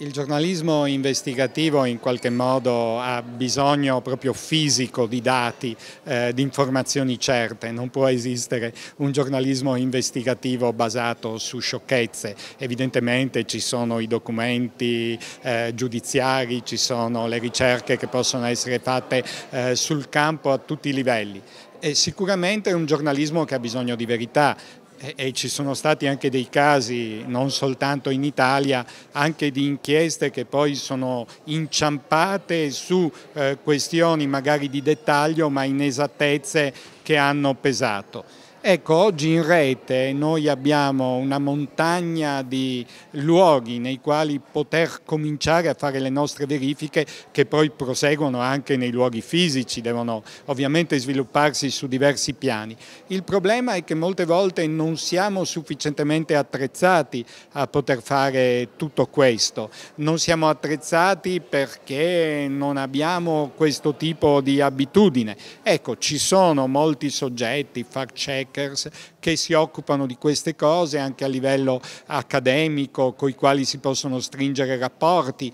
Il giornalismo investigativo in qualche modo ha bisogno proprio fisico di dati, eh, di informazioni certe, non può esistere un giornalismo investigativo basato su sciocchezze, evidentemente ci sono i documenti eh, giudiziari, ci sono le ricerche che possono essere fatte eh, sul campo a tutti i livelli, è sicuramente un giornalismo che ha bisogno di verità, e, e, ci sono stati anche dei casi, non soltanto in Italia, anche di inchieste che poi sono inciampate su eh, questioni magari di dettaglio ma inesattezze che hanno pesato. Ecco, oggi in rete noi abbiamo una montagna di luoghi nei quali poter cominciare a fare le nostre verifiche che poi proseguono anche nei luoghi fisici, devono ovviamente svilupparsi su diversi piani. Il problema è che molte volte non siamo sufficientemente attrezzati a poter fare tutto questo, non siamo attrezzati perché non abbiamo questo tipo di abitudine. Ecco, ci sono molti soggetti, fact check, quer che si occupano di queste cose anche a livello accademico, con i quali si possono stringere rapporti.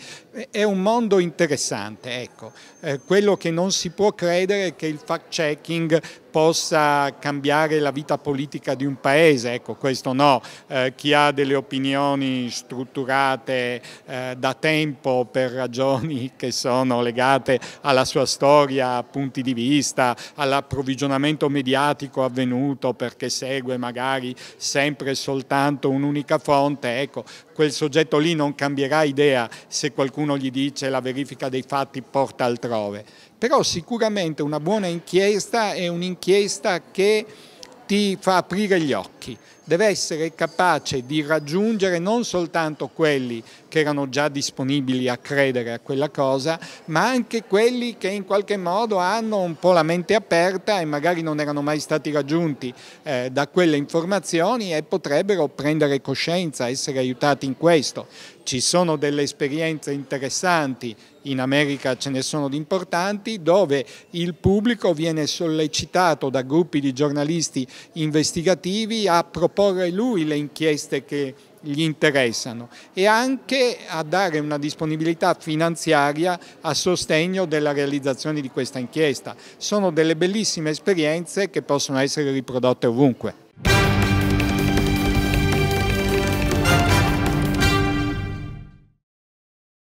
È un mondo interessante, ecco. Eh, quello che non si può credere è che il fact-checking possa cambiare la vita politica di un paese, ecco questo no, eh, chi ha delle opinioni strutturate eh, da tempo per ragioni che sono legate alla sua storia, punti di vista, all'approvvigionamento mediatico avvenuto perché sei segue magari sempre soltanto un'unica fonte, ecco, quel soggetto lì non cambierà idea se qualcuno gli dice la verifica dei fatti porta altrove. Però sicuramente una buona inchiesta è un'inchiesta che ti fa aprire gli occhi, deve essere capace di raggiungere non soltanto quelli che erano già disponibili a credere a quella cosa, ma anche quelli che in qualche modo hanno un po' la mente aperta e magari non erano mai stati raggiunti eh, da quelle informazioni e potrebbero prendere coscienza, essere aiutati in questo. Ci sono delle esperienze interessanti, in America ce ne sono di importanti, dove il pubblico viene sollecitato da gruppi di giornalisti investigativi a proporre proporre lui le inchieste che gli interessano e anche a dare una disponibilità finanziaria a sostegno della realizzazione di questa inchiesta. Sono delle bellissime esperienze che possono essere riprodotte ovunque.